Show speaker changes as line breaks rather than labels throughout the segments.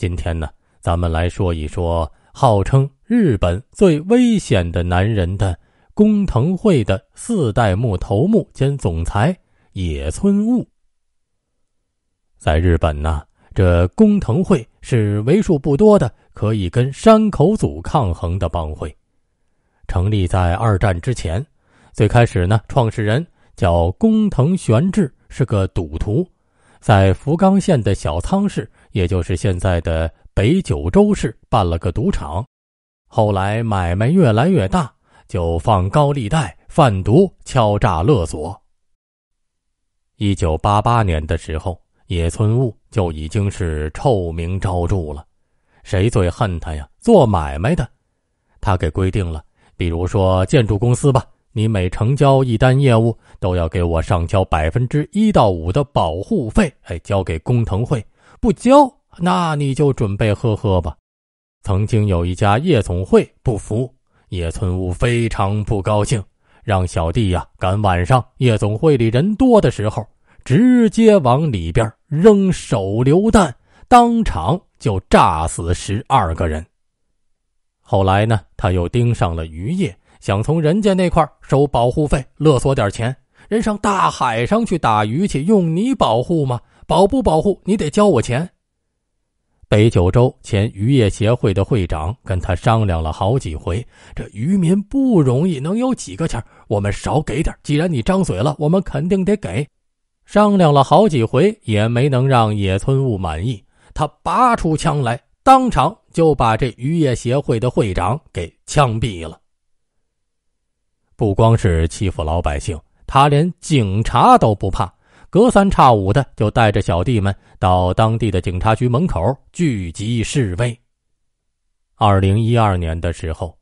今天呢，咱们来说一说号称日本最危险的男人的工藤会的四代目头目兼总裁野村雾。在日本呢，这工藤会是为数不多的可以跟山口组抗衡的帮会，成立在二战之前。最开始呢，创始人叫工藤玄治，是个赌徒，在福冈县的小仓市。也就是现在的北九州市办了个赌场，后来买卖越来越大，就放高利贷、贩毒、敲诈勒索。一九八八年的时候，野村务就已经是臭名昭著了。谁最恨他呀？做买卖的。他给规定了，比如说建筑公司吧，你每成交一单业务，都要给我上交百分之一到五的保护费，哎，交给工藤会。不交，那你就准备呵呵吧。曾经有一家夜总会不服，野村屋非常不高兴，让小弟呀赶晚上夜总会里人多的时候，直接往里边扔手榴弹，当场就炸死十二个人。后来呢，他又盯上了渔业，想从人家那块收保护费，勒索点钱。人上大海上去打鱼去，用你保护吗？保不保护你得交我钱。北九州前渔业协会的会长跟他商量了好几回，这渔民不容易，能有几个钱？我们少给点。既然你张嘴了，我们肯定得给。商量了好几回也没能让野村物满意，他拔出枪来，当场就把这渔业协会的会长给枪毙了。不光是欺负老百姓，他连警察都不怕。隔三差五的就带着小弟们到当地的警察局门口聚集示威。二零一二年的时候，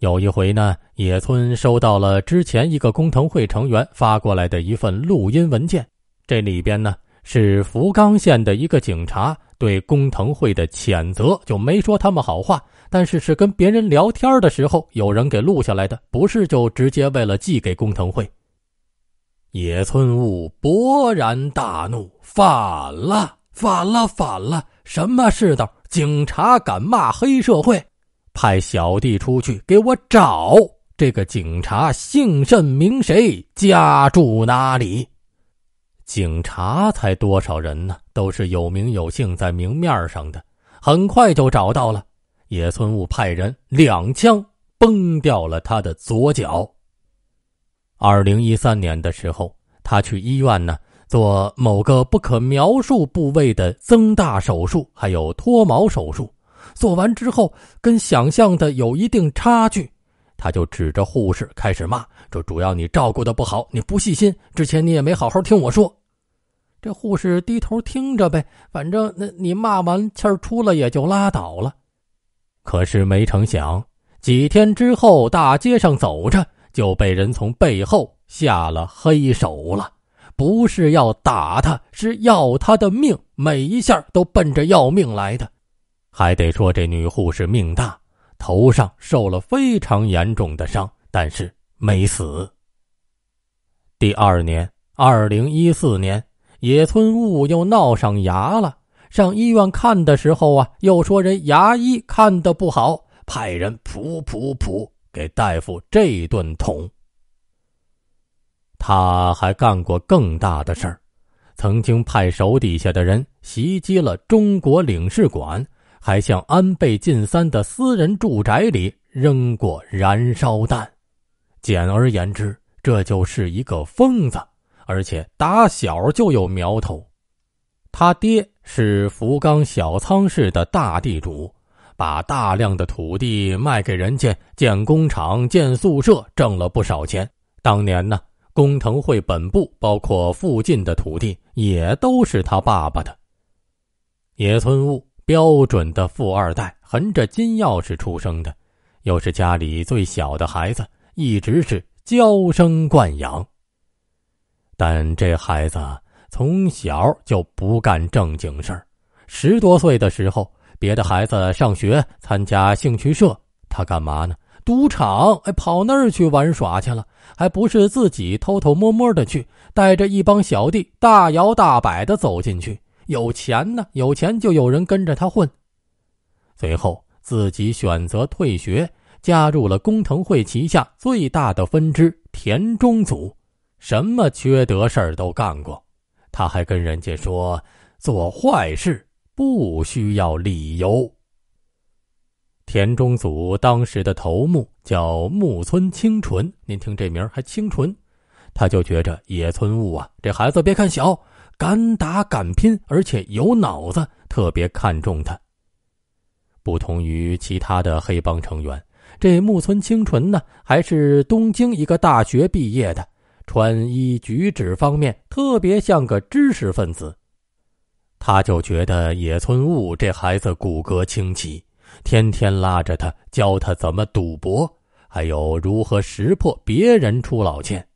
有一回呢，野村收到了之前一个工藤会成员发过来的一份录音文件，这里边呢是福冈县的一个警察对工藤会的谴责，就没说他们好话，但是是跟别人聊天的时候有人给录下来的，不是就直接为了寄给工藤会。野村悟勃然大怒：“反了，反了，反了！什么世道？警察敢骂黑社会？派小弟出去，给我找这个警察姓甚名谁，家住哪里？警察才多少人呢？都是有名有姓，在明面上的。很快就找到了。野村悟派人两枪崩掉了他的左脚。”二零一三年的时候，他去医院呢做某个不可描述部位的增大手术，还有脱毛手术。做完之后，跟想象的有一定差距，他就指着护士开始骂：“说主要你照顾的不好，你不细心，之前你也没好好听我说。”这护士低头听着呗，反正那你骂完气儿出了也就拉倒了。可是没成想，几天之后，大街上走着。就被人从背后下了黑手了，不是要打他，是要他的命，每一下都奔着要命来的。还得说这女护士命大，头上受了非常严重的伤，但是没死。第二年，二零一四年，野村雾又闹上牙了，上医院看的时候啊，又说人牙医看的不好，派人补补补。给大夫这顿捅，他还干过更大的事儿，曾经派手底下的人袭击了中国领事馆，还向安倍晋三的私人住宅里扔过燃烧弹。简而言之，这就是一个疯子，而且打小就有苗头。他爹是福冈小仓市的大地主。把大量的土地卖给人家建工厂、建宿舍，挣了不少钱。当年呢，工藤会本部包括附近的土地也都是他爸爸的。野村悟，标准的富二代，横着金钥匙出生的，又是家里最小的孩子，一直是娇生惯养。但这孩子从小就不干正经事儿，十多岁的时候。别的孩子上学、参加兴趣社，他干嘛呢？赌场，哎，跑那儿去玩耍去了，还不是自己偷偷摸摸的去，带着一帮小弟，大摇大摆的走进去。有钱呢，有钱就有人跟着他混。随后自己选择退学，加入了工藤会旗下最大的分支田中组，什么缺德事儿都干过。他还跟人家说做坏事。不需要理由。田中组当时的头目叫木村清纯，您听这名还清纯，他就觉着野村雾啊，这孩子别看小，敢打敢拼，而且有脑子，特别看重他。不同于其他的黑帮成员，这木村清纯呢，还是东京一个大学毕业的，穿衣举止方面特别像个知识分子。他就觉得野村悟这孩子骨骼清奇，天天拉着他教他怎么赌博，还有如何识破别人出老千。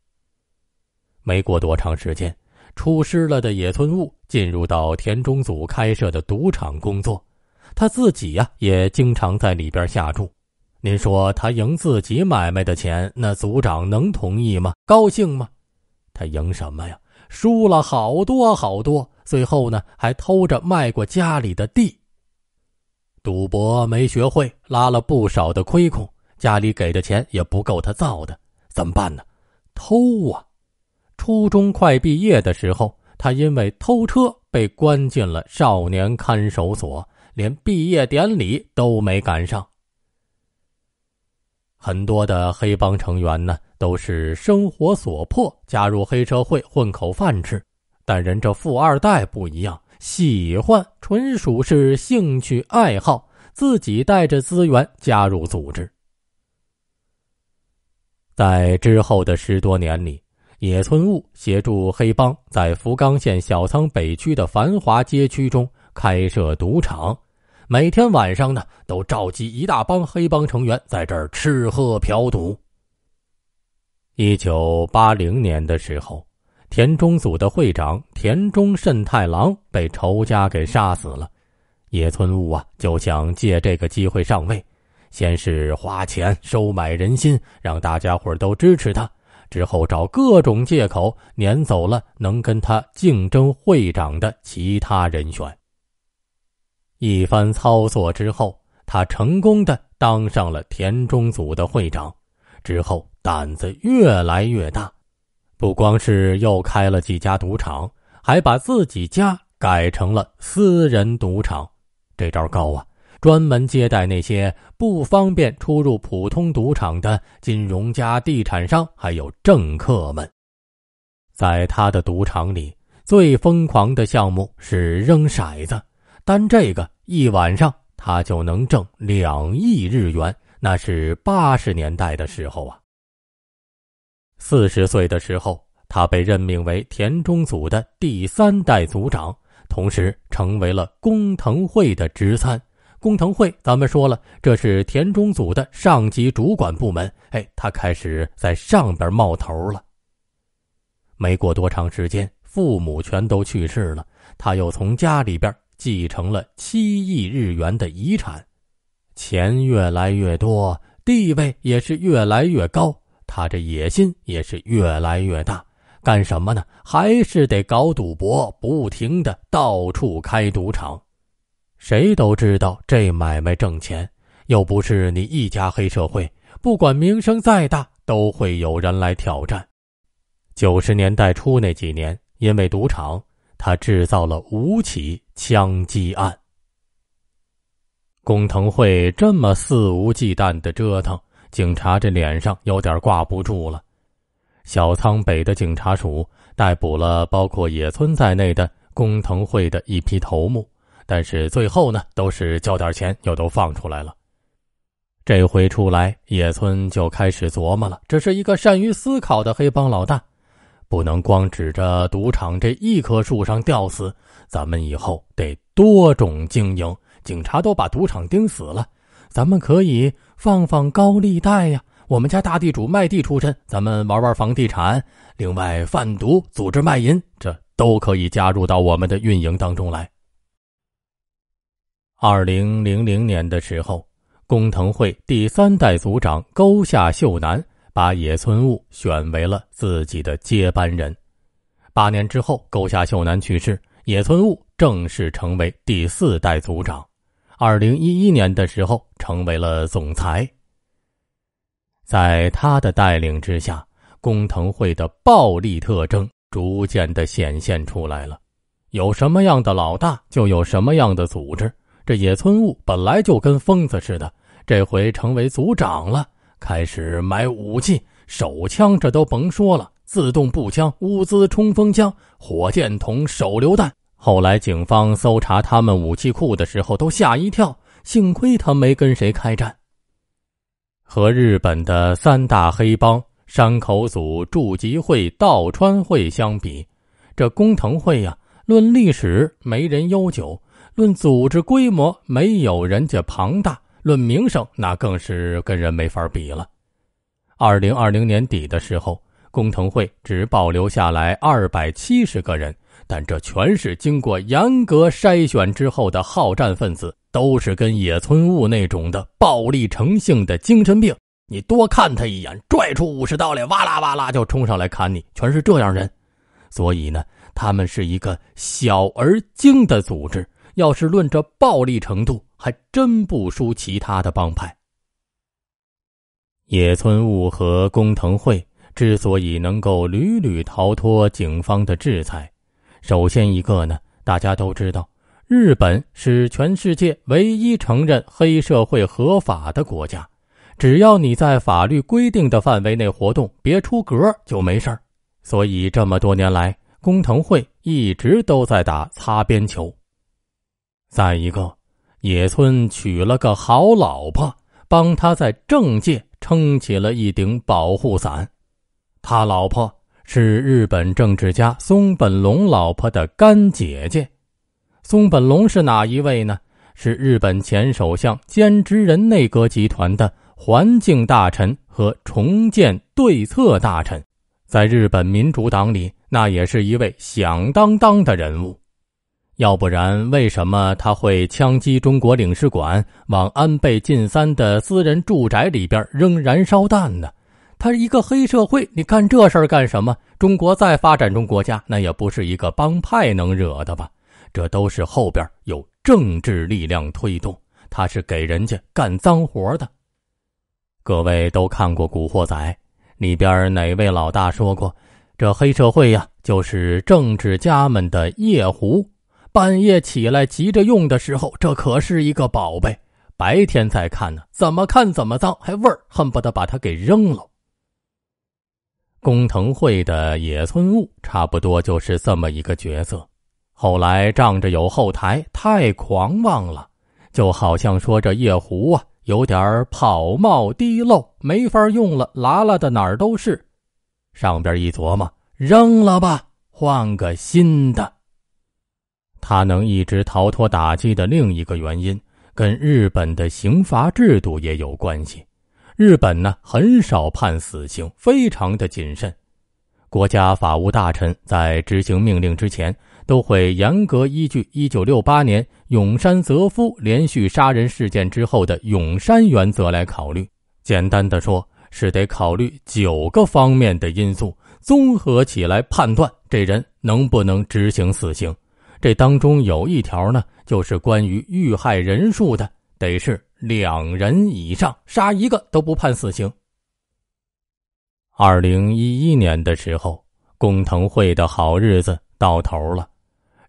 没过多长时间，出师了的野村悟进入到田中组开设的赌场工作，他自己呀也经常在里边下注。您说他赢自己买卖的钱，那组长能同意吗？高兴吗？他赢什么呀？输了好多好多。最后呢，还偷着卖过家里的地。赌博没学会，拉了不少的亏空，家里给的钱也不够他造的，怎么办呢？偷啊！初中快毕业的时候，他因为偷车被关进了少年看守所，连毕业典礼都没赶上。很多的黑帮成员呢，都是生活所迫，加入黑社会混口饭吃。但人这富二代不一样，喜欢纯属是兴趣爱好，自己带着资源加入组织。在之后的十多年里，野村悟协助黑帮在福冈县小仓北区的繁华街区中开设赌场，每天晚上呢，都召集一大帮黑帮成员在这儿吃喝嫖赌。一九八零年的时候。田中组的会长田中慎太郎被仇家给杀死了，野村悟啊就想借这个机会上位，先是花钱收买人心，让大家伙都支持他，之后找各种借口撵走了能跟他竞争会长的其他人选。一番操作之后，他成功的当上了田中组的会长，之后胆子越来越大。不光是又开了几家赌场，还把自己家改成了私人赌场。这招高啊！专门接待那些不方便出入普通赌场的金融家、地产商，还有政客们。在他的赌场里，最疯狂的项目是扔骰子，单这个一晚上他就能挣两亿日元。那是八十年代的时候啊。四十岁的时候，他被任命为田中组的第三代组长，同时成为了工藤会的直参。工藤会，咱们说了，这是田中组的上级主管部门。哎，他开始在上边冒头了。没过多长时间，父母全都去世了，他又从家里边继承了七亿日元的遗产，钱越来越多，地位也是越来越高。他这野心也是越来越大，干什么呢？还是得搞赌博，不停的到处开赌场。谁都知道这买卖挣钱，又不是你一家黑社会，不管名声再大，都会有人来挑战。九十年代初那几年，因为赌场，他制造了五起枪击案。工藤会这么肆无忌惮的折腾。警察这脸上有点挂不住了。小仓北的警察署逮捕了包括野村在内的工藤会的一批头目，但是最后呢，都是交点钱又都放出来了。这回出来，野村就开始琢磨了。这是一个善于思考的黑帮老大，不能光指着赌场这一棵树上吊死，咱们以后得多种经营。警察都把赌场盯死了，咱们可以。放放高利贷呀！我们家大地主卖地出身，咱们玩玩房地产。另外，贩毒、组织卖淫，这都可以加入到我们的运营当中来。二零零零年的时候，工藤会第三代组长沟下秀男把野村悟选为了自己的接班人。八年之后，沟下秀男去世，野村悟正式成为第四代组长。二零一一年的时候，成为了总裁。在他的带领之下，工藤会的暴力特征逐渐的显现出来了。有什么样的老大，就有什么样的组织。这野村悟本来就跟疯子似的，这回成为组长了，开始买武器，手枪这都甭说了，自动步枪、物资冲锋枪、火箭筒、手榴弹。后来，警方搜查他们武器库的时候，都吓一跳。幸亏他没跟谁开战。和日本的三大黑帮——山口组、筑集会、道川会相比，这工藤会呀，论历史没人悠久，论组织规模没有人家庞大，论名声那更是跟人没法比了。二零二零年底的时候，工藤会只保留下来二百七十个人。但这全是经过严格筛选之后的好战分子，都是跟野村雾那种的暴力成性的精神病。你多看他一眼，拽出武士刀来，哇啦哇啦就冲上来砍你，全是这样人。所以呢，他们是一个小而精的组织。要是论这暴力程度，还真不输其他的帮派。野村雾和工藤会之所以能够屡屡逃脱警方的制裁。首先一个呢，大家都知道，日本是全世界唯一承认黑社会合法的国家，只要你在法律规定的范围内活动，别出格就没事儿。所以这么多年来，工藤会一直都在打擦边球。再一个，野村娶了个好老婆，帮他在政界撑起了一顶保护伞，他老婆。是日本政治家松本龙老婆的干姐姐，松本龙是哪一位呢？是日本前首相、菅直人内阁集团的环境大臣和重建对策大臣，在日本民主党里，那也是一位响当当的人物，要不然为什么他会枪击中国领事馆，往安倍晋三的私人住宅里边扔燃烧弹呢？他是一个黑社会，你干这事儿干什么？中国再发展中国家，那也不是一个帮派能惹的吧？这都是后边有政治力量推动，他是给人家干脏活的。各位都看过《古惑仔》，里边哪位老大说过，这黑社会呀，就是政治家们的夜壶。半夜起来急着用的时候，这可是一个宝贝；白天再看呢，怎么看怎么脏，还味儿，恨不得把它给扔了。工藤会的野村雾差不多就是这么一个角色，后来仗着有后台，太狂妄了，就好像说这夜壶啊，有点跑冒滴漏，没法用了，拉拉的哪儿都是。上边一琢磨，扔了吧，换个新的。他能一直逃脱打击的另一个原因，跟日本的刑罚制度也有关系。日本呢很少判死刑，非常的谨慎。国家法务大臣在执行命令之前，都会严格依据1968年永山泽夫连续杀人事件之后的永山原则来考虑。简单的说，是得考虑九个方面的因素，综合起来判断这人能不能执行死刑。这当中有一条呢，就是关于遇害人数的，得是。两人以上杀一个都不判死刑。二零一一年的时候，工藤会的好日子到头了。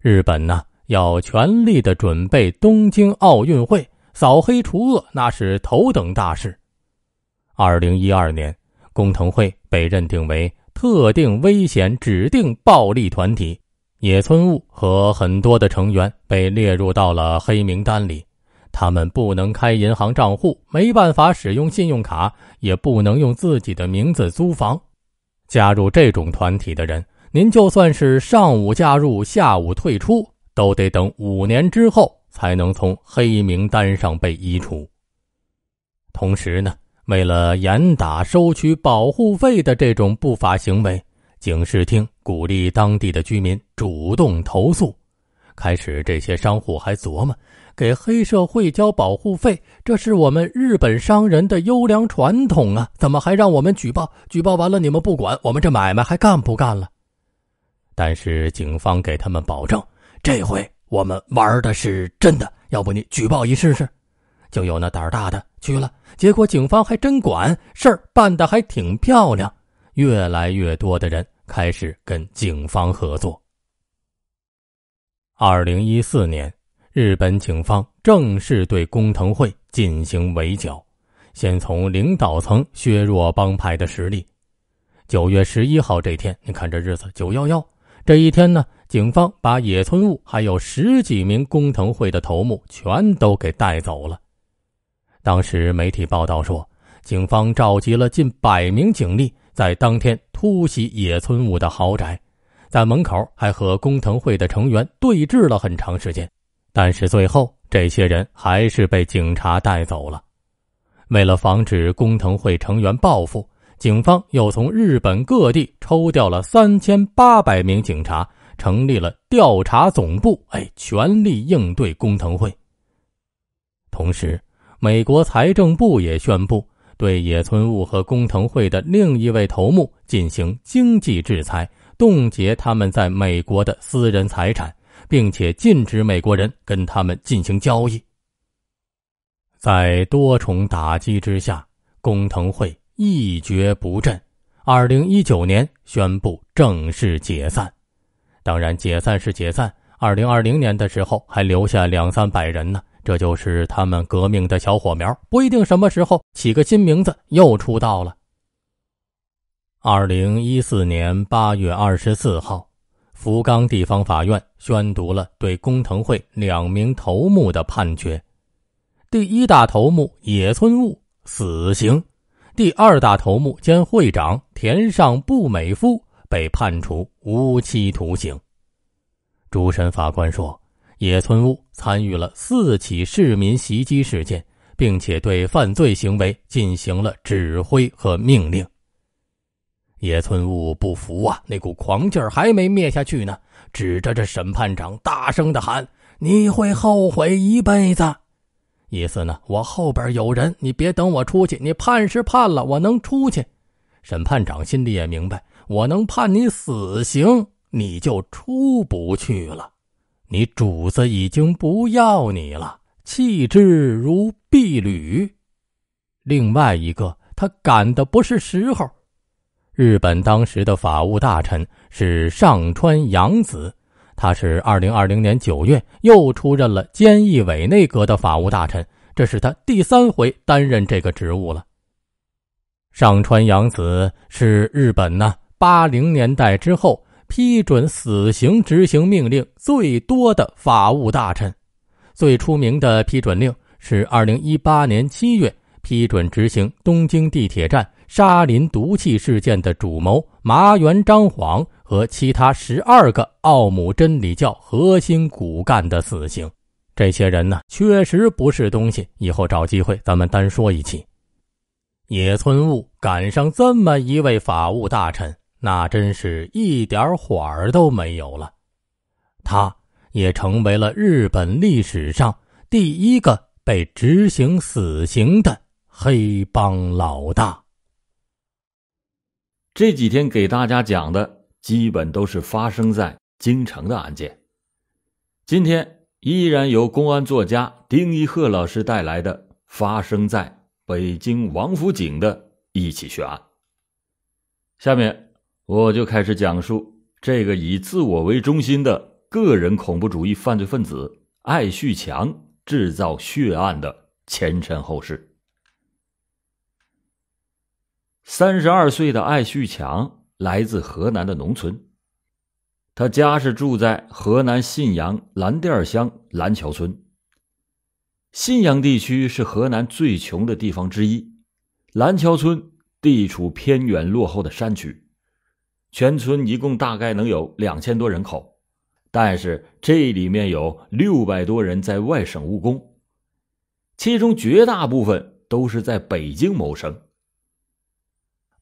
日本呢要全力的准备东京奥运会，扫黑除恶那是头等大事。二零一二年，工藤会被认定为特定危险指定暴力团体，野村雾和很多的成员被列入到了黑名单里。他们不能开银行账户，没办法使用信用卡，也不能用自己的名字租房。加入这种团体的人，您就算是上午加入，下午退出，都得等五年之后才能从黑名单上被移除。同时呢，为了严打收取保护费的这种不法行为，警视厅鼓励当地的居民主动投诉。开始，这些商户还琢磨。给黑社会交保护费，这是我们日本商人的优良传统啊！怎么还让我们举报？举报完了你们不管，我们这买卖还干不干了？但是警方给他们保证，这回我们玩的是真的。要不你举报一试试？就有那胆大的去了，结果警方还真管事儿，办的还挺漂亮。越来越多的人开始跟警方合作。二零一四年。日本警方正式对工藤会进行围剿，先从领导层削弱帮派的实力。九月十一号这天，你看这日子九幺幺，这一天呢，警方把野村务还有十几名工藤会的头目全都给带走了。当时媒体报道说，警方召集了近百名警力，在当天突袭野村武的豪宅，在门口还和工藤会的成员对峙了很长时间。但是最后，这些人还是被警察带走了。为了防止工藤会成员报复，警方又从日本各地抽调了三千八百名警察，成立了调查总部，哎，全力应对工藤会。同时，美国财政部也宣布对野村务和工藤会的另一位头目进行经济制裁，冻结他们在美国的私人财产。并且禁止美国人跟他们进行交易。在多重打击之下，工藤会一蹶不振。二零一九年宣布正式解散。当然，解散是解散。二零二零年的时候还留下两三百人呢，这就是他们革命的小火苗，不一定什么时候起个新名字又出道了。二零一四年八月二十四号。福冈地方法院宣读了对工藤会两名头目的判决：第一大头目野村悟死刑，第二大头目兼会长田上不美夫被判处无期徒刑。主审法官说，野村悟参与了四起市民袭击事件，并且对犯罪行为进行了指挥和命令。野村雾不服啊，那股狂劲儿还没灭下去呢，指着这审判长大声的喊：“你会后悔一辈子！”意思呢，我后边有人，你别等我出去。你判是判了，我能出去。审判长心里也明白，我能判你死刑，你就出不去了。你主子已经不要你了，弃之如敝履。另外一个，他赶的不是时候。日本当时的法务大臣是上川洋子，他是二零二零年九月又出任了菅义伟内阁的法务大臣，这是他第三回担任这个职务了。上川洋子是日本呢八零年代之后批准死刑执行命令最多的法务大臣，最出名的批准令是二零一八年七月批准执行东京地铁站。沙林毒气事件的主谋麻原彰晃和其他十二个奥姆真理教核心骨干的死刑，这些人呢确实不是东西。以后找机会咱们单说一期。野村务赶上这么一位法务大臣，那真是一点缓儿都没有了。他也成为了日本历史上第一个被执行死刑的黑帮老
大。这几天给大家讲的基本都是发生在京城的案件，今天依然由公安作家丁一鹤老师带来的发生在北京王府井的一起血案。下面我就开始讲述这个以自我为中心的个人恐怖主义犯罪分子艾旭强制造血案的前尘后事。三十二岁的艾旭强来自河南的农村，他家是住在河南信阳蓝店乡蓝桥村。信阳地区是河南最穷的地方之一，蓝桥村地处偏远落后的山区，全村一共大概能有两千多人口，但是这里面有六百多人在外省务工，其中绝大部分都是在北京谋生。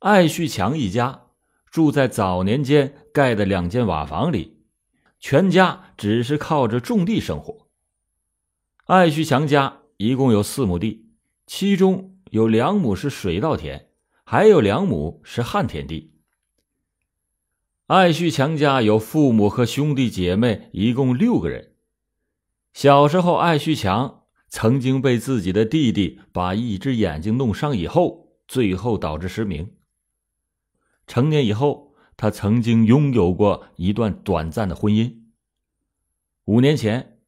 艾旭强一家住在早年间盖的两间瓦房里，全家只是靠着种地生活。艾旭强家一共有四亩地，其中有两亩是水稻田，还有两亩是旱田地。艾旭强家有父母和兄弟姐妹一共六个人。小时候，艾旭强曾经被自己的弟弟把一只眼睛弄伤，以后最后导致失明。成年以后，他曾经拥有过一段短暂的婚姻。五年前，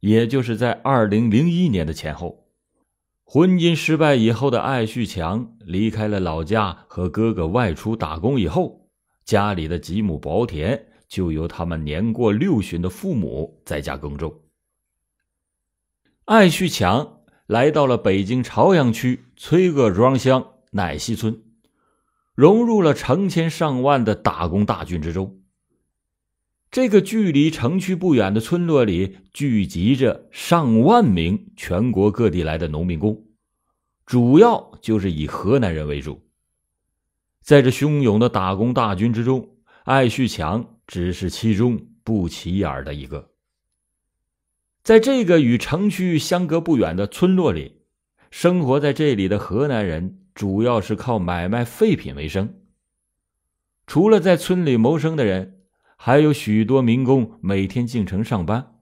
也就是在2001年的前后，婚姻失败以后的艾旭强离开了老家，和哥哥外出打工。以后，家里的几亩薄田就由他们年过六旬的父母在家耕种。艾旭强来到了北京朝阳区崔各庄乡奶西村。融入了成千上万的打工大军之中。这个距离城区不远的村落里，聚集着上万名全国各地来的农民工，主要就是以河南人为主。在这汹涌的打工大军之中，艾旭强只是其中不起眼的一个。在这个与城区相隔不远的村落里，生活在这里的河南人。主要是靠买卖废品为生。除了在村里谋生的人，还有许多民工每天进城上班。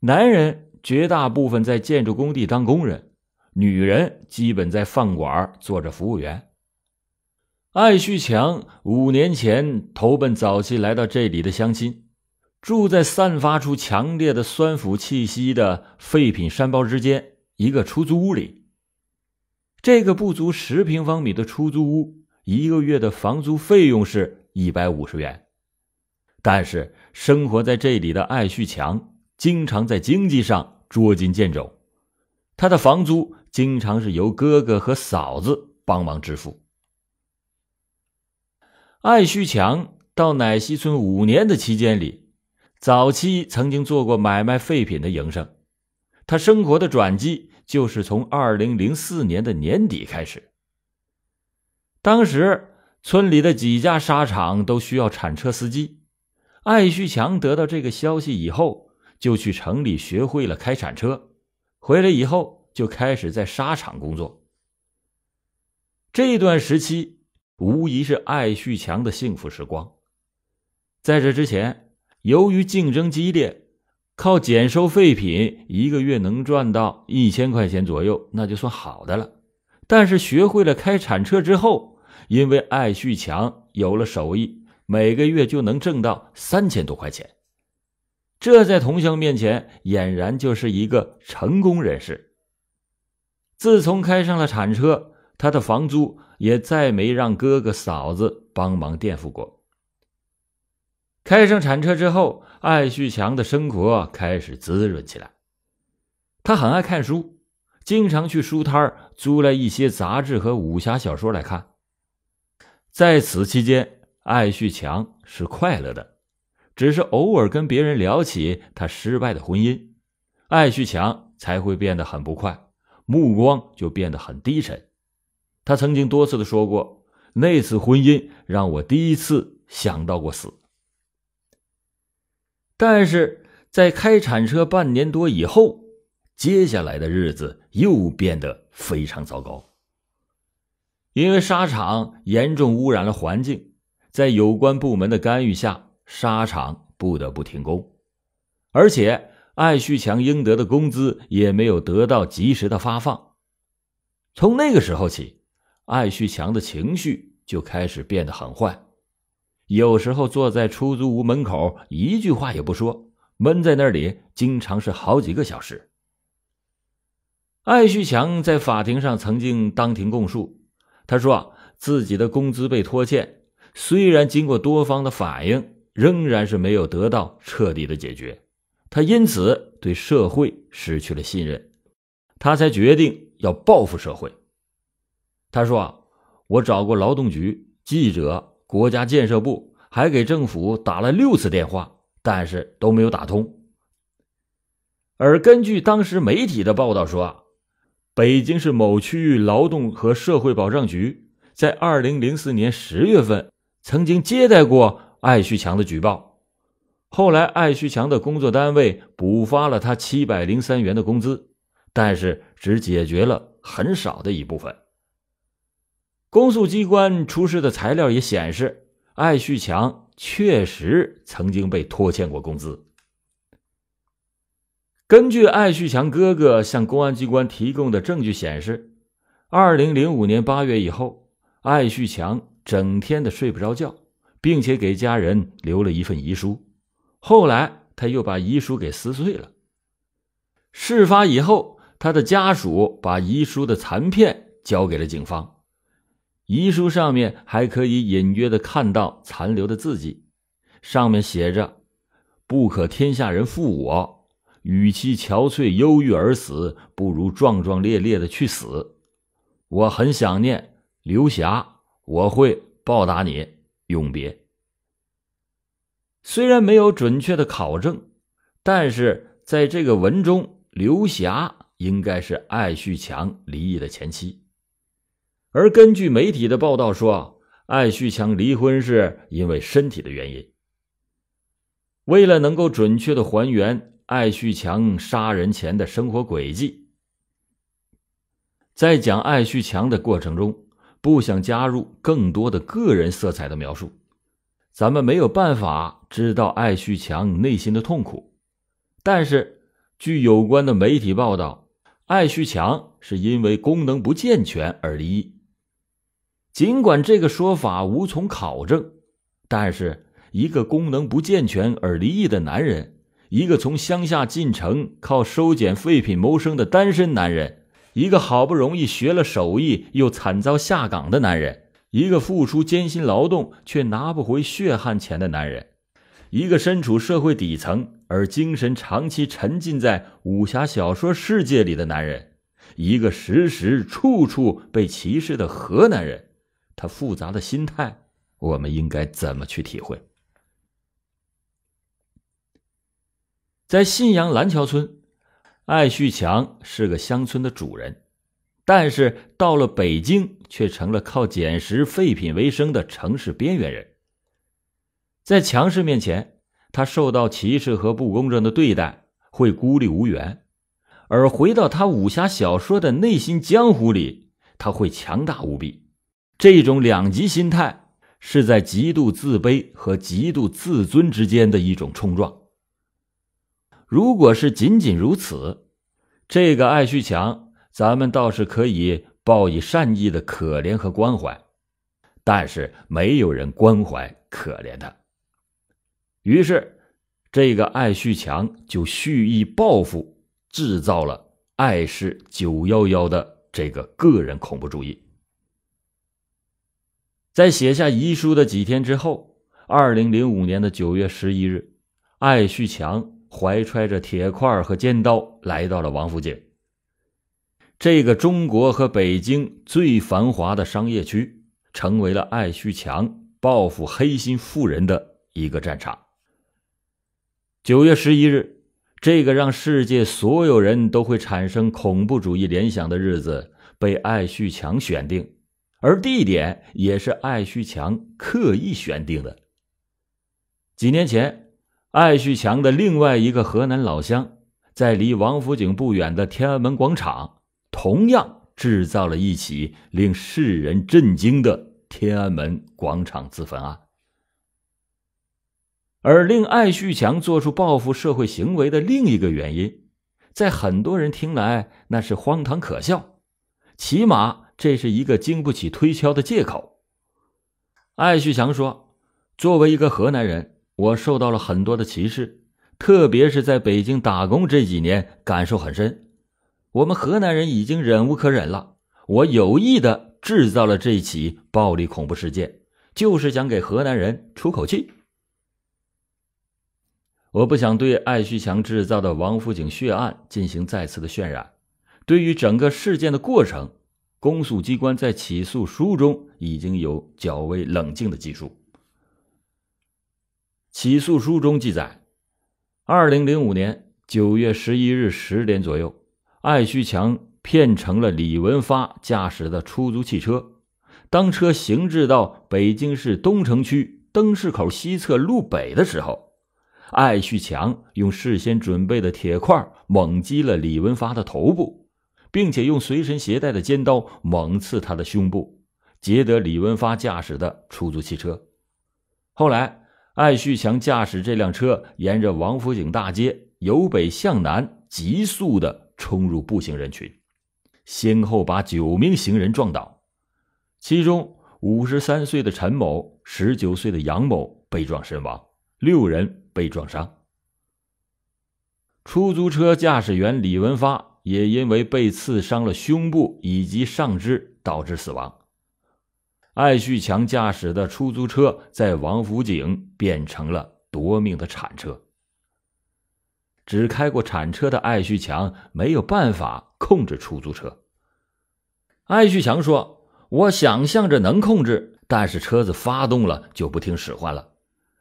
男人绝大部分在建筑工地当工人，女人基本在饭馆做着服务员。艾旭强五年前投奔早期来到这里的乡亲，住在散发出强烈的酸腐气息的废品山包之间一个出租屋里。这个不足十平方米的出租屋，一个月的房租费用是一百五十元。但是，生活在这里的艾旭强经常在经济上捉襟见肘，他的房租经常是由哥哥和嫂子帮忙支付。艾旭强到奶西村五年的期间里，早期曾经做过买卖废品的营生，他生活的转机。就是从二零零四年的年底开始，当时村里的几家沙场都需要铲车司机。艾旭强得到这个消息以后，就去城里学会了开铲车，回来以后就开始在沙场工作。这段时期无疑是艾旭强的幸福时光。在这之前，由于竞争激烈。靠捡收废品，一个月能赚到一千块钱左右，那就算好的了。但是学会了开铲车之后，因为爱旭强有了手艺，每个月就能挣到三千多块钱。这在同乡面前，俨然就是一个成功人士。自从开上了铲车，他的房租也再没让哥哥嫂子帮忙垫付过。开上铲车之后，艾旭强的生活开始滋润起来。他很爱看书，经常去书摊租来一些杂志和武侠小说来看。在此期间，艾旭强是快乐的，只是偶尔跟别人聊起他失败的婚姻，艾旭强才会变得很不快，目光就变得很低沉。他曾经多次的说过，那次婚姻让我第一次想到过死。但是在开铲车半年多以后，接下来的日子又变得非常糟糕，因为沙场严重污染了环境，在有关部门的干预下，沙场不得不停工，而且艾旭强应得的工资也没有得到及时的发放。从那个时候起，艾旭强的情绪就开始变得很坏。有时候坐在出租屋门口，一句话也不说，闷在那里，经常是好几个小时。艾旭强在法庭上曾经当庭供述，他说：“啊，自己的工资被拖欠，虽然经过多方的反映，仍然是没有得到彻底的解决，他因此对社会失去了信任，他才决定要报复社会。”他说：“啊，我找过劳动局记者。”国家建设部还给政府打了六次电话，但是都没有打通。而根据当时媒体的报道说，北京市某区域劳动和社会保障局在二零零四年十月份曾经接待过艾旭强的举报，后来艾旭强的工作单位补发了他七百零三元的工资，但是只解决了很少的一部分。公诉机关出示的材料也显示，艾旭强确实曾经被拖欠过工资。根据艾旭强哥哥向公安机关提供的证据显示，二零零五年八月以后，艾旭强整天的睡不着觉，并且给家人留了一份遗书。后来他又把遗书给撕碎了。事发以后，他的家属把遗书的残片交给了警方。遗书上面还可以隐约的看到残留的字迹，上面写着：“不可天下人负我，与其憔悴忧郁而死，不如壮壮烈烈的去死。”我很想念刘霞，我会报答你。永别。虽然没有准确的考证，但是在这个文中，刘霞应该是艾旭强离异的前妻。而根据媒体的报道说，艾旭强离婚是因为身体的原因。为了能够准确的还原艾旭强杀人前的生活轨迹，在讲艾旭强的过程中，不想加入更多的个人色彩的描述。咱们没有办法知道艾旭强内心的痛苦，但是据有关的媒体报道，艾旭强是因为功能不健全而离异。尽管这个说法无从考证，但是一个功能不健全而离异的男人，一个从乡下进城靠收捡废品谋生的单身男人，一个好不容易学了手艺又惨遭下岗的男人，一个付出艰辛劳动却拿不回血汗钱的男人，一个身处社会底层而精神长期沉浸在武侠小说世界里的男人，一个时时处处被歧视的河南人。他复杂的心态，我们应该怎么去体会？在信阳蓝桥村，艾旭强是个乡村的主人，但是到了北京，却成了靠捡拾废品为生的城市边缘人。在强势面前，他受到歧视和不公正的对待，会孤立无援；而回到他武侠小说的内心江湖里，他会强大无比。这种两极心态是在极度自卑和极度自尊之间的一种冲撞。如果是仅仅如此，这个艾旭强，咱们倒是可以报以善意的可怜和关怀。但是没有人关怀可怜他，于是这个艾旭强就蓄意报复，制造了“爱是九幺幺”的这个个人恐怖主义。在写下遗书的几天之后，二零零五年的九月十一日，艾旭强怀揣着铁块和尖刀来到了王府井。这个中国和北京最繁华的商业区，成为了艾旭强报复黑心富人的一个战场。九月十一日，这个让世界所有人都会产生恐怖主义联想的日子，被艾旭强选定。而地点也是艾旭强刻意选定的。几年前，艾旭强的另外一个河南老乡，在离王府井不远的天安门广场，同样制造了一起令世人震惊的天安门广场自焚案。而令艾旭强做出报复社会行为的另一个原因，在很多人听来那是荒唐可笑，起码。这是一个经不起推敲的借口。艾旭强说：“作为一个河南人，我受到了很多的歧视，特别是在北京打工这几年，感受很深。我们河南人已经忍无可忍了。我有意的制造了这起暴力恐怖事件，就是想给河南人出口气。我不想对艾旭强制造的王府井血案进行再次的渲染。对于整个事件的过程。”公诉机关在起诉书中已经有较为冷静的记述。起诉书中记载，二零零五年九月十一日十点左右，艾旭强骗乘了李文发驾驶的出租汽车。当车行至到北京市东城区灯市口西侧路北的时候，艾旭强用事先准备的铁块猛击了李文发的头部。并且用随身携带的尖刀猛刺他的胸部，劫得李文发驾驶的出租汽车。后来，艾旭强驾驶这辆车沿着王府井大街由北向南，急速的冲入步行人群，先后把九名行人撞倒，其中五十三岁的陈某、十九岁的杨某被撞身亡，六人被撞伤。出租车驾驶员李文发。也因为被刺伤了胸部以及上肢，导致死亡。艾旭强驾驶的出租车在王府井变成了夺命的铲车。只开过铲车的艾旭强没有办法控制出租车。艾旭强说：“我想象着能控制，但是车子发动了就不听使唤了。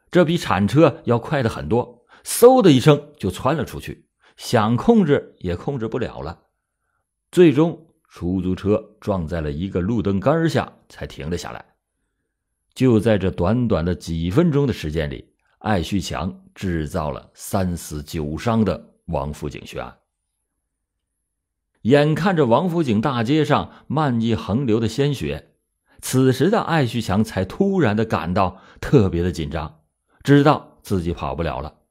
这比铲车要快的很多，嗖的一声就窜了出去。”想控制也控制不了了，最终出租车撞在了一个路灯杆下，才停了下来。就在这短短的几分钟的时间里，艾旭强制造了三死九伤的王府井血案。眼看着王府井大街上漫溢横流的鲜血，此时的艾旭强才突然的感到特别的紧张，知道自己跑不了了。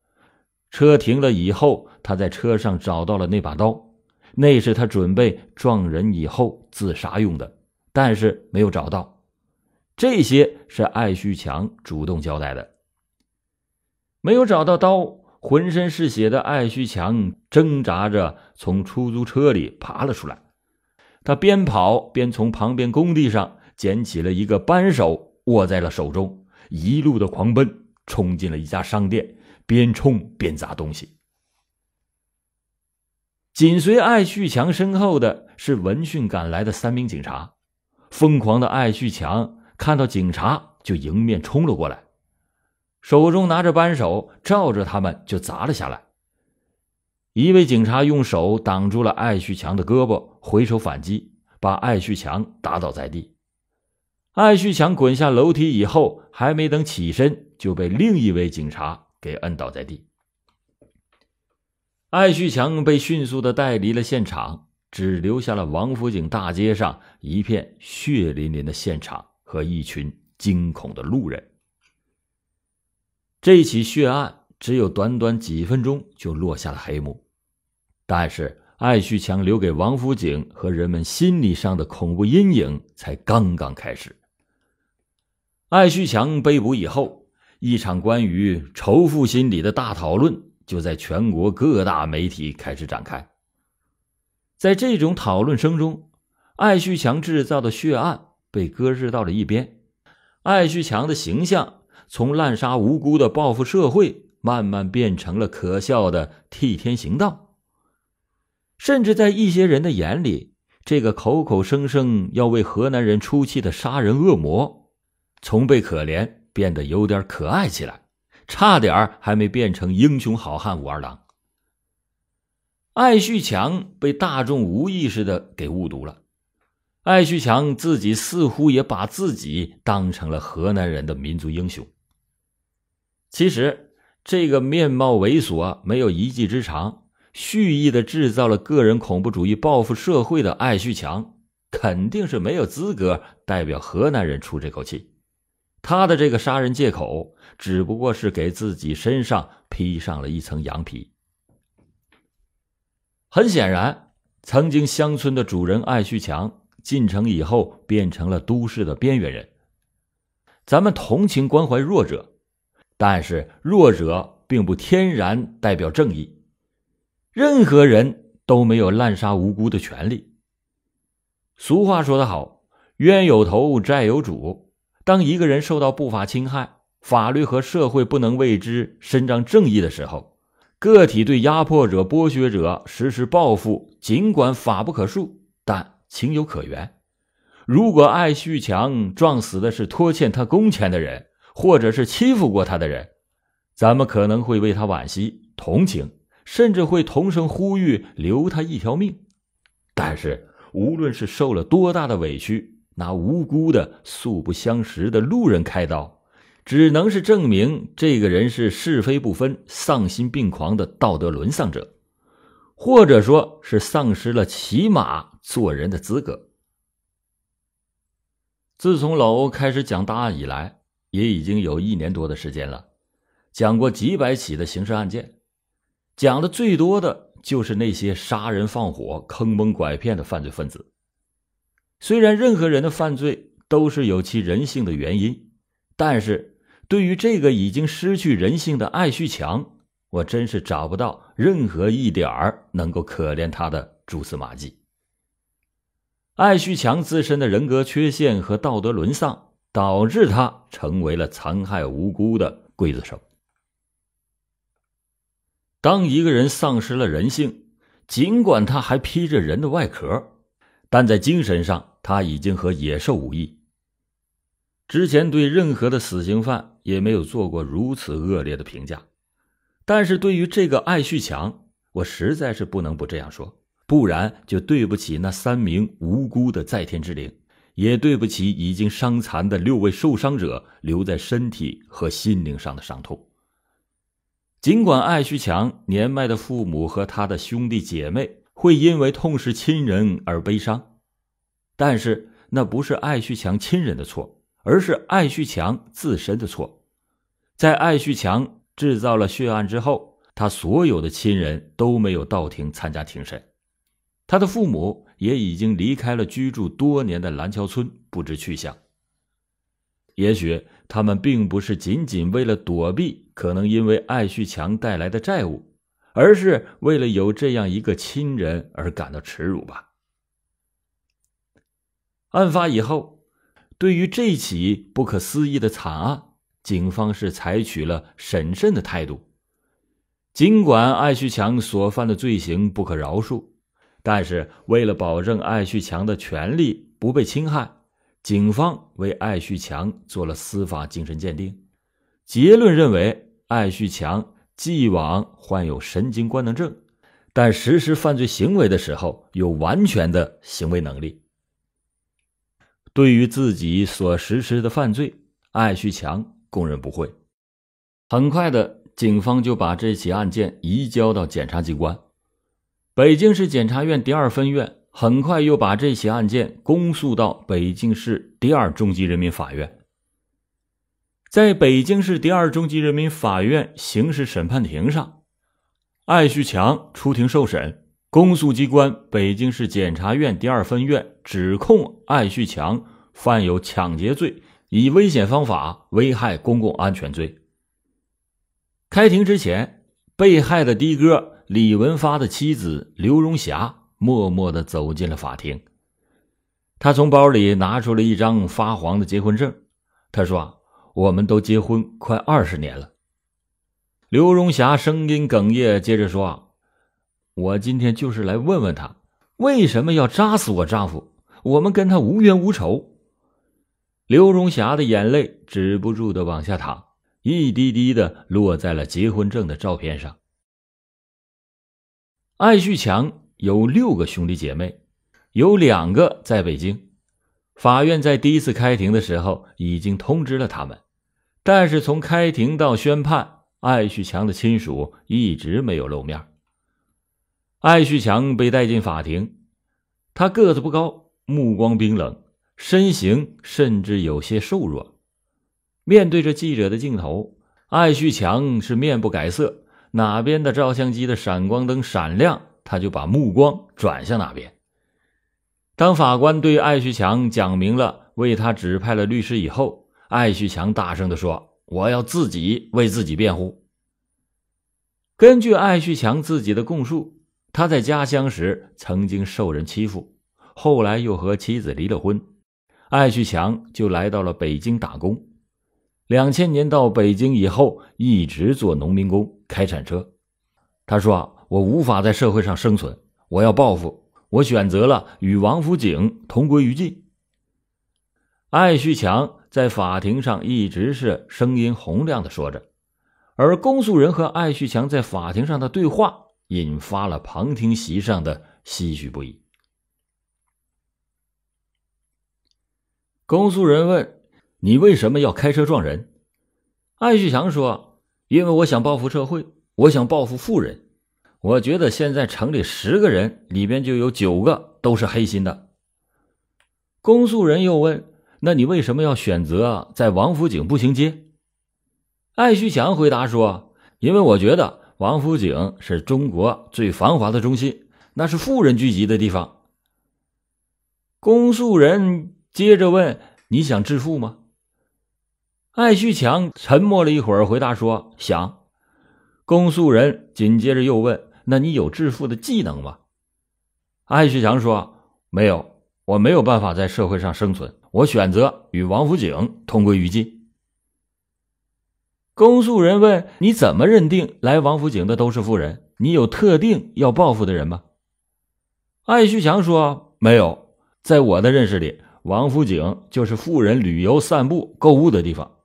车停了以后，他在车上找到了那把刀，那是他准备撞人以后自杀用的，但是没有找到。这些是艾旭强主动交代的。没有找到刀，浑身是血的艾旭强挣扎着从出租车里爬了出来，他边跑边从旁边工地上捡起了一个扳手，握在了手中，一路的狂奔，冲进了一家商店。边冲边砸东西。紧随艾旭强身后的是闻讯赶来的三名警察。疯狂的艾旭强看到警察就迎面冲了过来，手中拿着扳手照着他们就砸了下来。一位警察用手挡住了艾旭强的胳膊，回手反击，把艾旭强打倒在地。艾旭强滚下楼梯以后，还没等起身就被另一位警察。给摁倒在地，艾旭强被迅速的带离了现场，只留下了王府井大街上一片血淋淋的现场和一群惊恐的路人。这起血案只有短短几分钟就落下了黑幕，但是艾旭强留给王府井和人们心理上的恐怖阴影才刚刚开始。艾旭强被捕以后。一场关于仇富心理的大讨论就在全国各大媒体开始展开。在这种讨论声中，艾旭强制造的血案被搁置到了一边，艾旭强的形象从滥杀无辜的报复社会，慢慢变成了可笑的替天行道。甚至在一些人的眼里，这个口口声声要为河南人出气的杀人恶魔，从被可怜。变得有点可爱起来，差点还没变成英雄好汉武二郎。艾旭强被大众无意识的给误读了，艾旭强自己似乎也把自己当成了河南人的民族英雄。其实，这个面貌猥琐、没有一技之长、蓄意的制造了个人恐怖主义报复社会的艾旭强，肯定是没有资格代表河南人出这口气。他的这个杀人借口，只不过是给自己身上披上了一层羊皮。很显然，曾经乡村的主人艾旭强进城以后，变成了都市的边缘人。咱们同情关怀弱者，但是弱者并不天然代表正义。任何人都没有滥杀无辜的权利。俗话说得好：“冤有头，债有主。”当一个人受到不法侵害，法律和社会不能为之伸张正义的时候，个体对压迫者、剥削者实施报复，尽管法不可恕，但情有可原。如果艾旭强撞死的是拖欠他工钱的人，或者是欺负过他的人，咱们可能会为他惋惜、同情，甚至会同声呼吁留他一条命。但是，无论是受了多大的委屈，拿无辜的素不相识的路人开刀，只能是证明这个人是是非不分、丧心病狂的道德沦丧者，或者说是丧失了起码做人的资格。自从老欧开始讲大案以来，也已经有一年多的时间了，讲过几百起的刑事案件，讲的最多的就是那些杀人放火、坑蒙拐骗的犯罪分子。虽然任何人的犯罪都是有其人性的原因，但是对于这个已经失去人性的艾旭强，我真是找不到任何一点儿能够可怜他的蛛丝马迹。艾旭强自身的人格缺陷和道德沦丧，导致他成为了残害无辜的刽子手。当一个人丧失了人性，尽管他还披着人的外壳，但在精神上。他已经和野兽无异。之前对任何的死刑犯也没有做过如此恶劣的评价，但是对于这个艾旭强，我实在是不能不这样说，不然就对不起那三名无辜的在天之灵，也对不起已经伤残的六位受伤者留在身体和心灵上的伤痛。尽管艾旭强年迈的父母和他的兄弟姐妹会因为痛失亲人而悲伤。但是那不是艾旭强亲人的错，而是艾旭强自身的错。在艾旭强制造了血案之后，他所有的亲人都没有到庭参加庭审，他的父母也已经离开了居住多年的蓝桥村，不知去向。也许他们并不是仅仅为了躲避可能因为艾旭强带来的债务，而是为了有这样一个亲人而感到耻辱吧。案发以后，对于这起不可思议的惨案，警方是采取了审慎的态度。尽管艾旭强所犯的罪行不可饶恕，但是为了保证艾旭强的权利不被侵害，警方为艾旭强做了司法精神鉴定，结论认为艾旭强既往患有神经官能症，但实施犯罪行为的时候有完全的行为能力。对于自己所实施的犯罪，艾旭强供认不讳。很快的，警方就把这起案件移交到检察机关。北京市检察院第二分院很快又把这起案件公诉到北京市第二中级人民法院。在北京市第二中级人民法院刑事审判庭上，艾旭强出庭受审。公诉机关北京市检察院第二分院指控艾旭强犯有抢劫罪、以危险方法危害公共安全罪。开庭之前，被害的的哥李文发的妻子刘荣霞默默的走进了法庭。他从包里拿出了一张发黄的结婚证。他说：“我们都结婚快二十年了。”刘荣霞声音哽咽，接着说：“啊。”我今天就是来问问他，为什么要扎死我丈夫？我们跟他无冤无仇。刘荣霞的眼泪止不住的往下淌，一滴滴的落在了结婚证的照片上。艾旭强有六个兄弟姐妹，有两个在北京。法院在第一次开庭的时候已经通知了他们，但是从开庭到宣判，艾旭强的亲属一直没有露面。艾旭强被带进法庭，他个子不高，目光冰冷，身形甚至有些瘦弱。面对着记者的镜头，艾旭强是面不改色，哪边的照相机的闪光灯闪亮，他就把目光转向哪边。当法官对艾旭强讲明了为他指派了律师以后，艾旭强大声地说：“我要自己为自己辩护。”根据艾旭强自己的供述。他在家乡时曾经受人欺负，后来又和妻子离了婚，艾旭强就来到了北京打工。两千年到北京以后，一直做农民工，开铲车。他说：“啊，我无法在社会上生存，我要报复，我选择了与王府井同归于尽。”艾旭强在法庭上一直是声音洪亮的说着，而公诉人和艾旭强在法庭上的对话。引发了旁听席上的唏嘘不已。公诉人问：“你为什么要开车撞人？”艾旭强说：“因为我想报复社会，我想报复富人。我觉得现在城里十个人里边就有九个都是黑心的。”公诉人又问：“那你为什么要选择在王府井步行街？”艾旭强回答说：“因为我觉得。”王府井是中国最繁华的中心，那是富人聚集的地方。公诉人接着问：“你想致富吗？”艾旭强沉默了一会儿，回答说：“想。”公诉人紧接着又问：“那你有致富的技能吗？”艾旭强说：“没有，我没有办法在社会上生存，我选择与王府井同归于尽。”公诉人问：“你怎么认定来王府井的都是富人？你有特定要报复的人吗？”艾旭强说：“没有，在我的认识里，王府井就是富人旅游、散步、购物的地方。”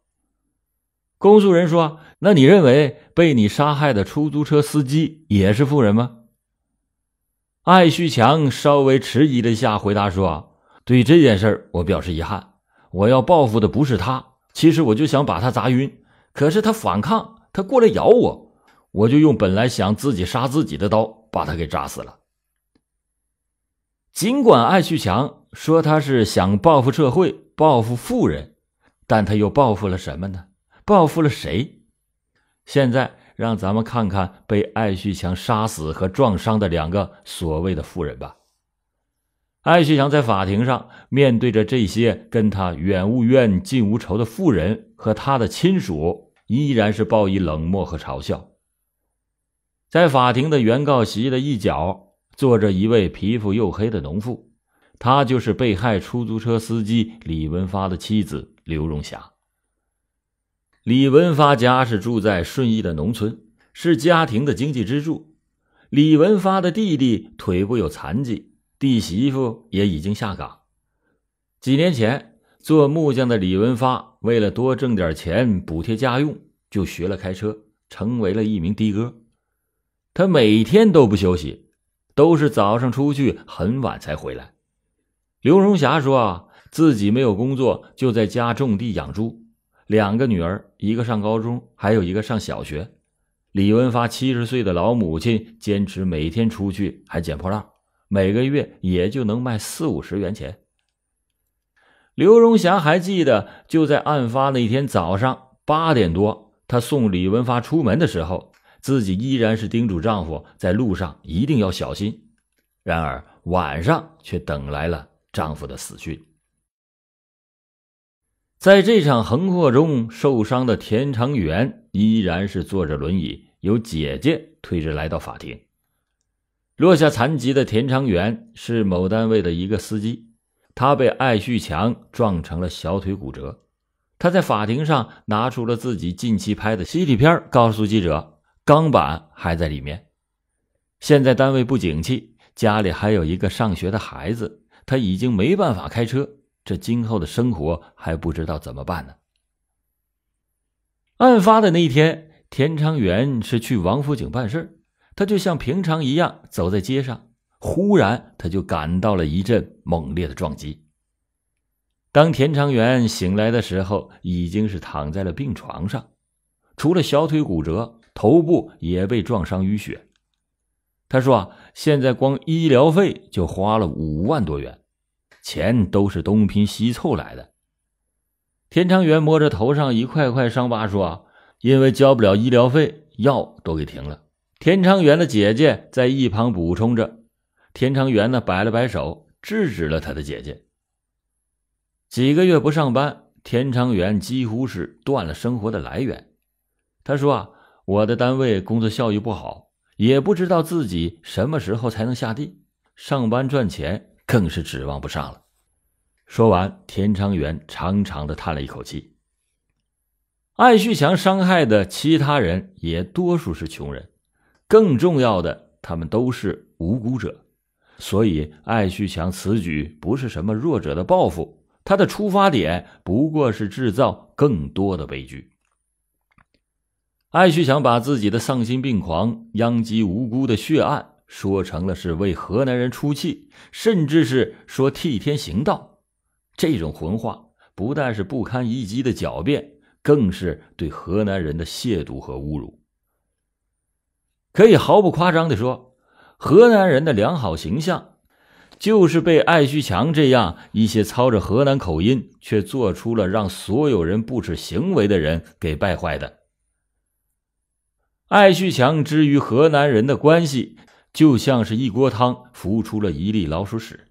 公诉人说：“那你认为被你杀害的出租车司机也是富人吗？”艾旭强稍微迟疑了一下，回答说：“对这件事，我表示遗憾。我要报复的不是他，其实我就想把他砸晕。”可是他反抗，他过来咬我，我就用本来想自己杀自己的刀把他给扎死了。尽管艾旭强说他是想报复社会、报复富人，但他又报复了什么呢？报复了谁？现在让咱们看看被艾旭强杀死和撞伤的两个所谓的富人吧。艾旭强在法庭上面对着这些跟他远无怨、近无仇的富人和他的亲属。依然是报以冷漠和嘲笑。在法庭的原告席的一角，坐着一位皮肤黝黑的农妇，她就是被害出租车司机李文发的妻子刘荣霞。李文发家是住在顺义的农村，是家庭的经济支柱。李文发的弟弟腿部有残疾，弟媳妇也已经下岗。几年前。做木匠的李文发，为了多挣点钱补贴家用，就学了开车，成为了一名的哥。他每天都不休息，都是早上出去，很晚才回来。刘荣霞说：“啊，自己没有工作，就在家种地养猪。两个女儿，一个上高中，还有一个上小学。李文发七十岁的老母亲，坚持每天出去还捡破烂，每个月也就能卖四五十元钱。”刘荣霞还记得，就在案发那天早上八点多，她送李文发出门的时候，自己依然是叮嘱丈夫在路上一定要小心。然而晚上却等来了丈夫的死讯。在这场横祸中受伤的田长元依然是坐着轮椅，由姐姐推着来到法庭。落下残疾的田长元是某单位的一个司机。他被艾旭强撞成了小腿骨折。他在法庭上拿出了自己近期拍的犀利片，告诉记者：“钢板还在里面。现在单位不景气，家里还有一个上学的孩子，他已经没办法开车，这今后的生活还不知道怎么办呢。”案发的那一天，田昌元是去王府井办事他就像平常一样走在街上。忽然，他就感到了一阵猛烈的撞击。当田长元醒来的时候，已经是躺在了病床上，除了小腿骨折，头部也被撞伤淤血。他说：“啊，现在光医疗费就花了五万多元，钱都是东拼西凑来的。”田长元摸着头上一块块伤疤说：“啊，因为交不了医疗费，药都给停了。”田长元的姐姐在一旁补充着。田长元呢，摆了摆手，制止了他的姐姐。几个月不上班，田长元几乎是断了生活的来源。他说：“啊，我的单位工作效益不好，也不知道自己什么时候才能下地上班赚钱，更是指望不上了。”说完，田长源长长的叹了一口气。艾旭强伤害的其他人也多数是穷人，更重要的，他们都是无辜者。所以，艾旭强此举不是什么弱者的报复，他的出发点不过是制造更多的悲剧。艾旭强把自己的丧心病狂、殃及无辜的血案，说成了是为河南人出气，甚至是说替天行道。这种混话，不但是不堪一击的狡辩，更是对河南人的亵渎和侮辱。可以毫不夸张地说。河南人的良好形象，就是被艾旭强这样一些操着河南口音却做出了让所有人不耻行为的人给败坏的。艾旭强之于河南人的关系，就像是一锅汤浮出了一粒老鼠屎。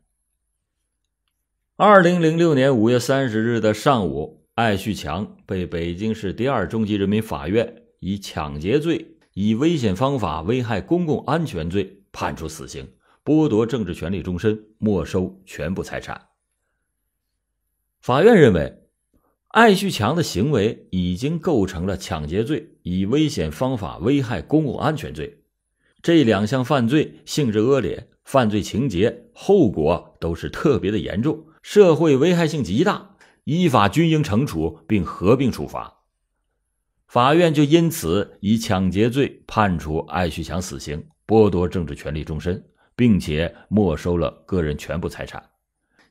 二零零六年五月三十日的上午，艾旭强被北京市第二中级人民法院以抢劫罪、以危险方法危害公共安全罪。判处死刑，剥夺政治权利终身，没收全部财产。法院认为，艾旭强的行为已经构成了抢劫罪、以危险方法危害公共安全罪，这两项犯罪性质恶劣，犯罪情节、后果都是特别的严重，社会危害性极大，依法均应惩处并合并处罚。法院就因此以抢劫罪判处艾旭强死刑。剥夺政治权利终身，并且没收了个人全部财产，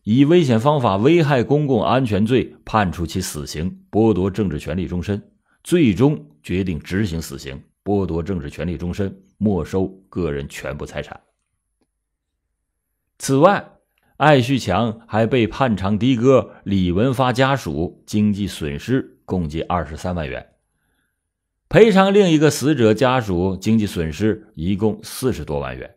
以危险方法危害公共安全罪判处其死刑，剥夺政治权利终身。最终决定执行死刑，剥夺政治权利终身，没收个人全部财产。此外，艾旭强还被判偿的哥李文发家属经济损失共计二十三万元。赔偿另一个死者家属经济损失一共四十多万元，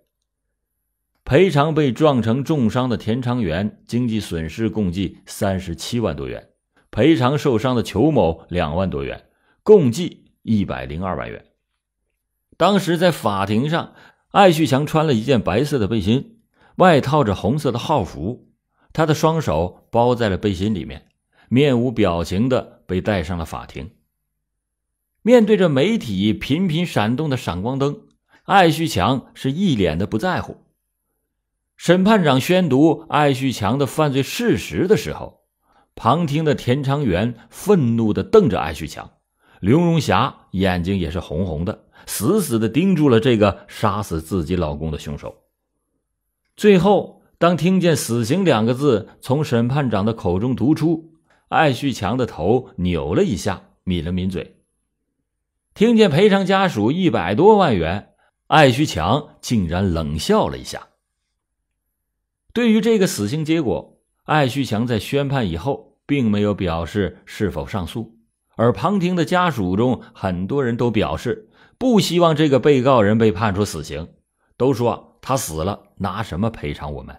赔偿被撞成重伤的田长元经济损失共计三十七万多元，赔偿受伤的裘某两万多元，共计一百零二万元。当时在法庭上，艾旭强穿了一件白色的背心，外套着红色的号服，他的双手包在了背心里面，面无表情的被带上了法庭。面对着媒体频频闪动的闪光灯，艾旭强是一脸的不在乎。审判长宣读艾旭强的犯罪事实的时候，旁听的田长元愤怒地瞪着艾旭强，刘荣霞眼睛也是红红的，死死地盯住了这个杀死自己老公的凶手。最后，当听见“死刑”两个字从审判长的口中读出，艾旭强的头扭了一下，抿了抿嘴。听见赔偿家属一百多万元，艾旭强竟然冷笑了一下。对于这个死刑结果，艾旭强在宣判以后并没有表示是否上诉，而旁听的家属中很多人都表示不希望这个被告人被判处死刑，都说他死了拿什么赔偿我们？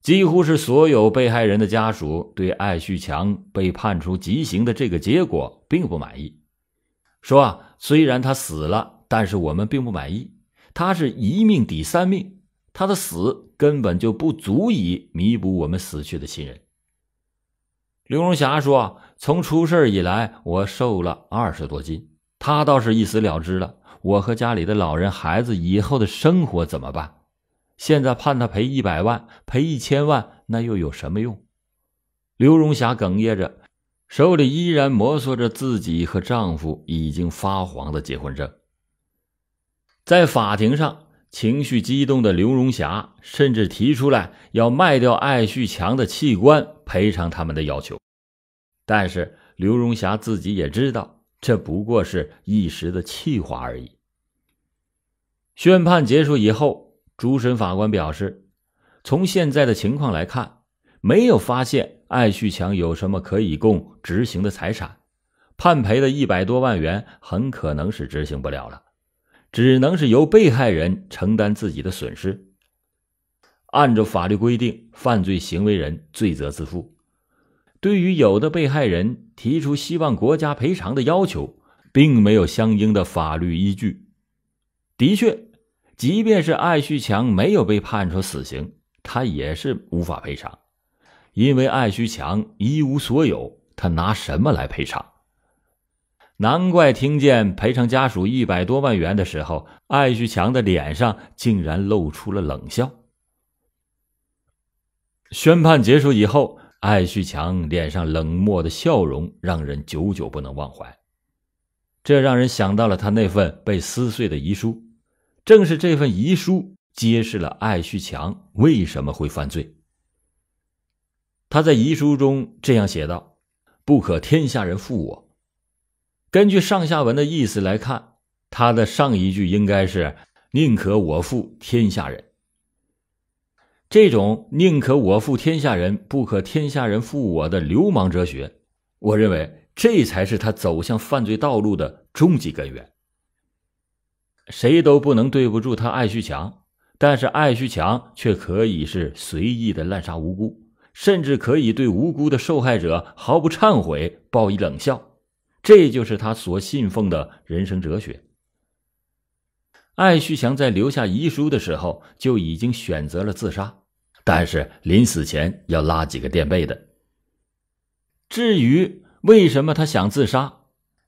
几乎是所有被害人的家属对艾旭强被判处极刑的这个结果并不满意。说啊，虽然他死了，但是我们并不满意。他是一命抵三命，他的死根本就不足以弥补我们死去的亲人。刘荣霞说：“从出事以来，我瘦了二十多斤。他倒是一死了之了，我和家里的老人、孩子以后的生活怎么办？现在判他赔一百万、赔一千万，那又有什么用？”刘荣霞哽咽着。手里依然摩挲着自己和丈夫已经发黄的结婚证，在法庭上情绪激动的刘荣霞甚至提出来要卖掉艾旭强的器官赔偿他们的要求，但是刘荣霞自己也知道这不过是一时的气话而已。宣判结束以后，主审法官表示，从现在的情况来看，没有发现。艾旭强有什么可以供执行的财产？判赔的一百多万元很可能是执行不了了，只能是由被害人承担自己的损失。按照法律规定，犯罪行为人罪责自负。对于有的被害人提出希望国家赔偿的要求，并没有相应的法律依据。的确，即便是艾旭强没有被判处死刑，他也是无法赔偿。因为艾旭强一无所有，他拿什么来赔偿？难怪听见赔偿家属一百多万元的时候，艾旭强的脸上竟然露出了冷笑。宣判结束以后，艾旭强脸上冷漠的笑容让人久久不能忘怀。这让人想到了他那份被撕碎的遗书，正是这份遗书揭示了艾旭强为什么会犯罪。他在遗书中这样写道：“不可天下人负我。”根据上下文的意思来看，他的上一句应该是“宁可我负天下人”。这种“宁可我负天下人，不可天下人负我”的流氓哲学，我认为这才是他走向犯罪道路的终极根源。谁都不能对不住他艾旭强，但是艾旭强却可以是随意的滥杀无辜。甚至可以对无辜的受害者毫不忏悔，报以冷笑。这就是他所信奉的人生哲学。艾旭强在留下遗书的时候，就已经选择了自杀，但是临死前要拉几个垫背的。至于为什么他想自杀，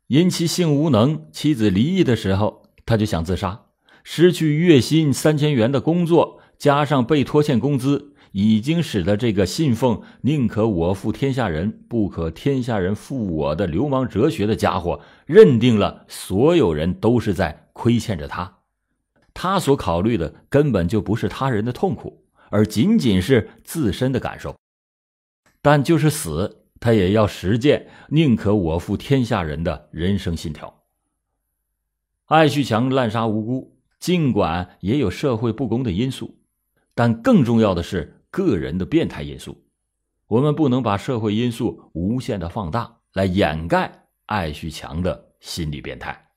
因其性无能，妻子离异的时候他就想自杀，失去月薪三千元的工作，加上被拖欠工资。已经使得这个信奉“宁可我负天下人，不可天下人负我”的流氓哲学的家伙，认定了所有人都是在亏欠着他。他所考虑的根本就不是他人的痛苦，而仅仅是自身的感受。但就是死，他也要实践“宁可我负天下人”的人生信条。艾旭强滥杀无辜，尽管也有社会不公的因素，但更重要的是。个人的变态因素，我们不能把社会因素无限的放大来掩盖艾旭强的心理变态。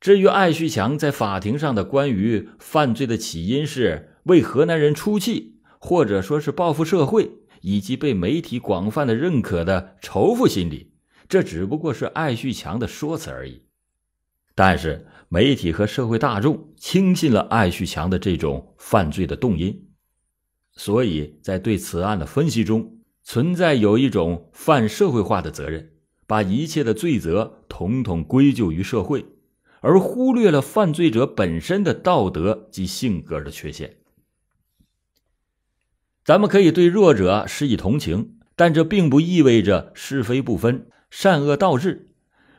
至于艾旭强在法庭上的关于犯罪的起因是为河南人出气，或者说是报复社会，以及被媒体广泛的认可的仇富心理，这只不过是艾旭强的说辞而已。但是媒体和社会大众轻信了艾旭强的这种犯罪的动因。所以在对此案的分析中，存在有一种泛社会化的责任，把一切的罪责统统归咎于社会，而忽略了犯罪者本身的道德及性格的缺陷。咱们可以对弱者施以同情，但这并不意味着是非不分、善恶倒置。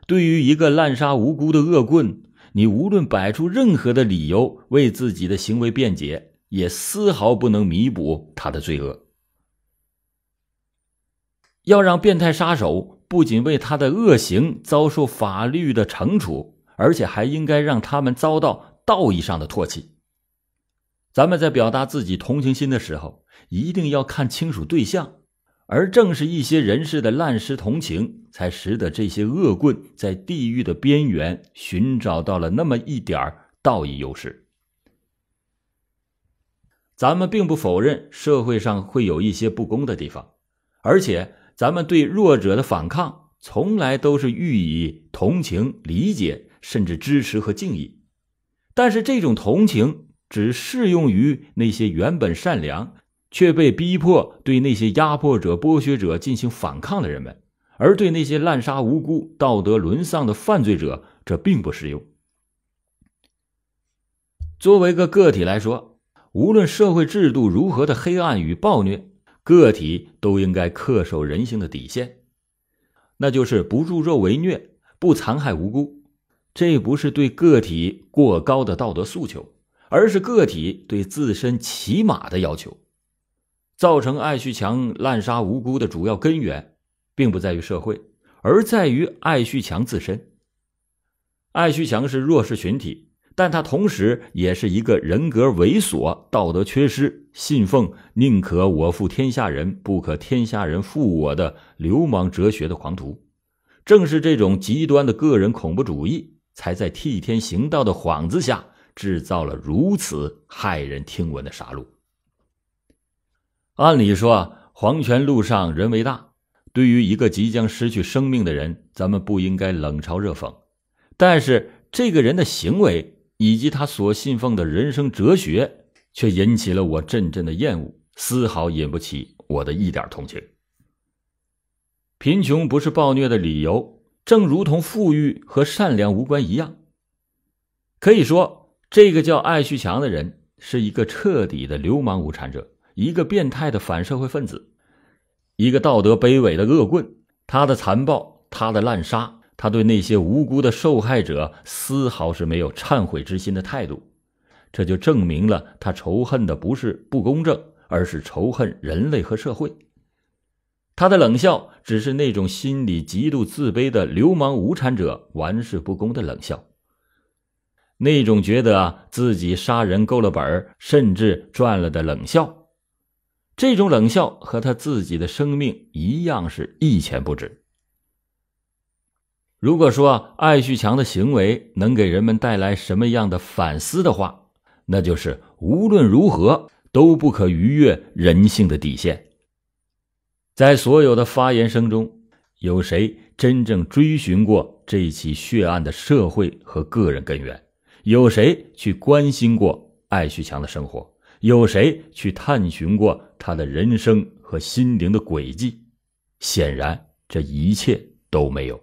对于一个滥杀无辜的恶棍，你无论摆出任何的理由为自己的行为辩解。也丝毫不能弥补他的罪恶。要让变态杀手不仅为他的恶行遭受法律的惩处，而且还应该让他们遭到道义上的唾弃。咱们在表达自己同情心的时候，一定要看清楚对象。而正是一些人士的滥施同情，才使得这些恶棍在地狱的边缘寻找到了那么一点道义优势。咱们并不否认社会上会有一些不公的地方，而且咱们对弱者的反抗从来都是予以同情、理解，甚至支持和敬意。但是这种同情只适用于那些原本善良却被逼迫对那些压迫者、剥削者进行反抗的人们，而对那些滥杀无辜、道德沦丧的犯罪者，这并不适用。作为个个体来说，无论社会制度如何的黑暗与暴虐，个体都应该恪守人性的底线，那就是不助纣为虐，不残害无辜。这不是对个体过高的道德诉求，而是个体对自身起码的要求。造成艾旭强滥杀无辜的主要根源，并不在于社会，而在于艾旭强自身。艾旭强是弱势群体。但他同时也是一个人格猥琐、道德缺失、信奉“宁可我负天下人，不可天下人负我”的流氓哲学的狂徒。正是这种极端的个人恐怖主义，才在替天行道的幌子下制造了如此骇人听闻的杀戮。按理说啊，黄泉路上人为大，对于一个即将失去生命的人，咱们不应该冷嘲热讽。但是这个人的行为。以及他所信奉的人生哲学，却引起了我阵阵的厌恶，丝毫引不起我的一点同情。贫穷不是暴虐的理由，正如同富裕和善良无关一样。可以说，这个叫艾旭强的人是一个彻底的流氓无产者，一个变态的反社会分子，一个道德卑微的恶棍。他的残暴，他的滥杀。他对那些无辜的受害者丝毫是没有忏悔之心的态度，这就证明了他仇恨的不是不公正，而是仇恨人类和社会。他的冷笑只是那种心理极度自卑的流氓无产者玩世不恭的冷笑，那种觉得自己杀人够了本甚至赚了的冷笑，这种冷笑和他自己的生命一样是一钱不值。如果说艾旭强的行为能给人们带来什么样的反思的话，那就是无论如何都不可逾越人性的底线。在所有的发言声中，有谁真正追寻过这起血案的社会和个人根源？有谁去关心过艾旭强的生活？有谁去探寻过他的人生和心灵的轨迹？显然，这一切都没有。